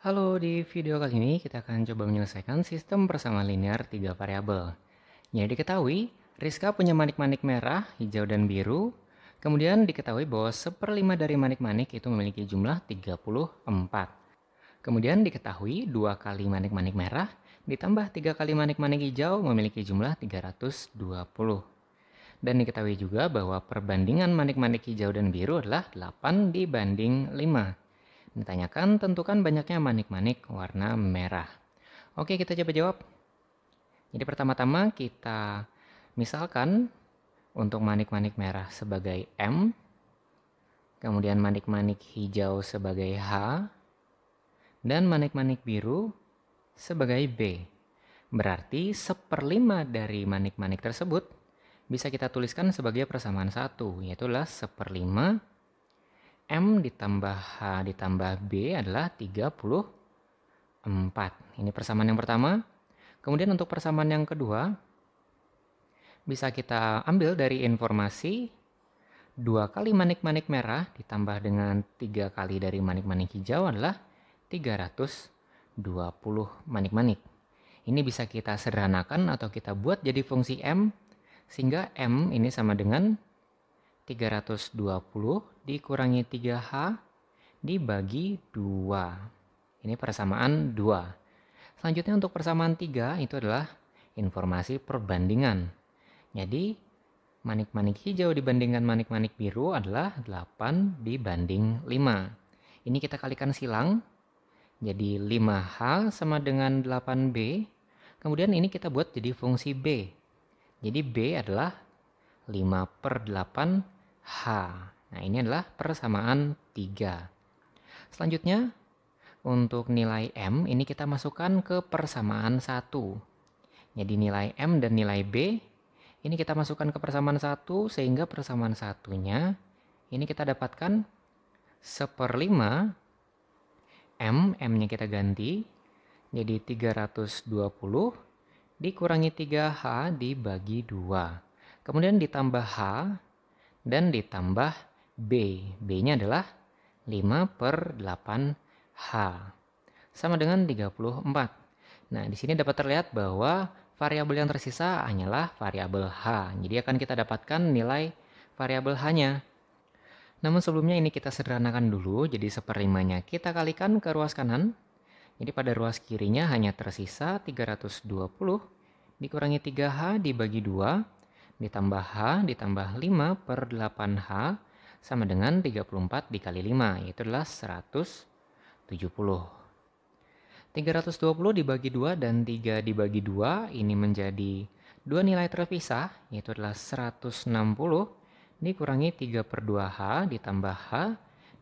Halo, di video kali ini kita akan coba menyelesaikan sistem persamaan linear tiga variabel. Ya diketahui, Rizka punya manik-manik merah, hijau, dan biru. Kemudian diketahui bahwa seperlima dari manik-manik itu memiliki jumlah 34. Kemudian diketahui dua kali manik-manik merah Ditambah 3 kali manik-manik hijau memiliki jumlah 320. Dan diketahui juga bahwa perbandingan manik-manik hijau dan biru adalah 8 dibanding 5. Ditanyakan tentukan banyaknya manik-manik warna merah. Oke kita coba jawab. Jadi pertama-tama kita misalkan untuk manik-manik merah sebagai M. Kemudian manik-manik hijau sebagai H. Dan manik-manik biru sebagai B. Berarti seperlima dari manik-manik tersebut bisa kita tuliskan sebagai persamaan satu, yaitu seperlima M ditambah H ditambah B adalah 34. Ini persamaan yang pertama. Kemudian untuk persamaan yang kedua, bisa kita ambil dari informasi dua kali manik-manik merah ditambah dengan tiga kali dari manik-manik hijau adalah 300 20 manik-manik. Ini bisa kita sederhanakan atau kita buat jadi fungsi M sehingga M ini sama dengan 320 dikurangi 3H dibagi 2. Ini persamaan 2. Selanjutnya untuk persamaan 3 itu adalah informasi perbandingan. Jadi manik-manik hijau dibandingkan manik-manik biru adalah 8 dibanding 5. Ini kita kalikan silang jadi 5H sama dengan 8B. Kemudian ini kita buat jadi fungsi B. Jadi B adalah 5 per 8H. Nah ini adalah persamaan 3. Selanjutnya untuk nilai M ini kita masukkan ke persamaan 1. Jadi nilai M dan nilai B ini kita masukkan ke persamaan 1 sehingga persamaan satunya ini kita dapatkan seperlima M, M-nya kita ganti. Jadi 320 dikurangi 3H dibagi 2. Kemudian ditambah H dan ditambah B. B-nya adalah 5 per 8H. Sama dengan 34. Nah, di sini dapat terlihat bahwa variabel yang tersisa hanyalah variabel H. Jadi akan kita dapatkan nilai variabel H-nya. Namun sebelumnya ini kita sederhanakan dulu, jadi seperlimanya kita kalikan ke ruas kanan. Jadi pada ruas kirinya hanya tersisa 320 dikurangi 3H dibagi 2 ditambah H ditambah 5 per 8H sama dengan 34 dikali 5 yaitu adalah 170. 320 dibagi 2 dan 3 dibagi 2 ini menjadi dua nilai terpisah yaitu adalah 160 dikurangi 3 per 2H ditambah H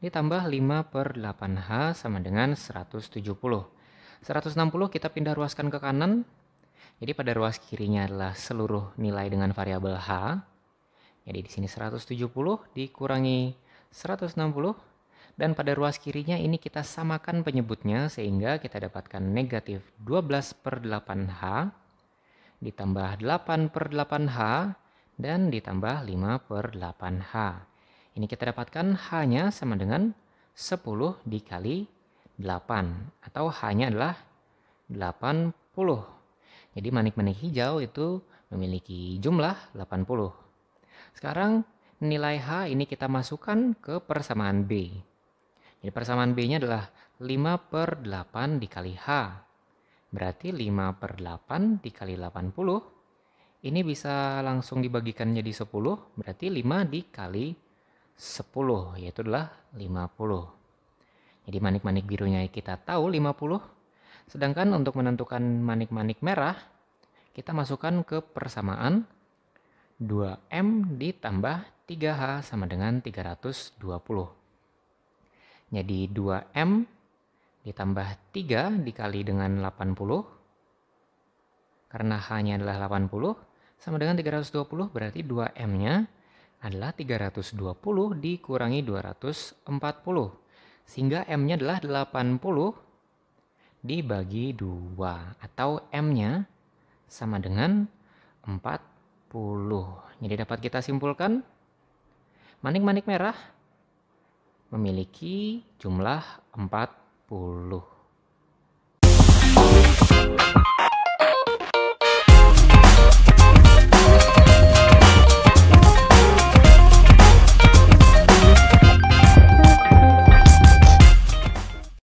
ditambah 5 per 8H sama dengan 170. 160 kita pindah ruaskan ke kanan. Jadi pada ruas kirinya adalah seluruh nilai dengan variabel H. Jadi di sini 170 dikurangi 160 dan pada ruas kirinya ini kita samakan penyebutnya sehingga kita dapatkan negatif 12 per 8H ditambah 8 per 8H dan ditambah 5 per 8H. Ini kita dapatkan H-nya sama dengan 10 dikali 8 atau H-nya adalah 80. Jadi manik-manik hijau itu memiliki jumlah 80. Sekarang nilai H ini kita masukkan ke persamaan B. Jadi persamaan B-nya adalah 5 per 8 dikali H. Berarti 5 per 8 dikali 80 ini bisa langsung dibagikan jadi 10, berarti 5 dikali 10, yaitu adalah 50. Jadi manik-manik birunya kita tahu 50, sedangkan untuk menentukan manik-manik merah, kita masukkan ke persamaan 2M ditambah 3H sama dengan 320. Jadi 2M ditambah 3 dikali dengan 80, karena H-nya adalah 80, sama dengan 320 berarti 2M-nya adalah 320 dikurangi 240. Sehingga M-nya adalah 80 dibagi 2 atau M-nya sama dengan 40. Jadi dapat kita simpulkan manik-manik merah memiliki jumlah 40.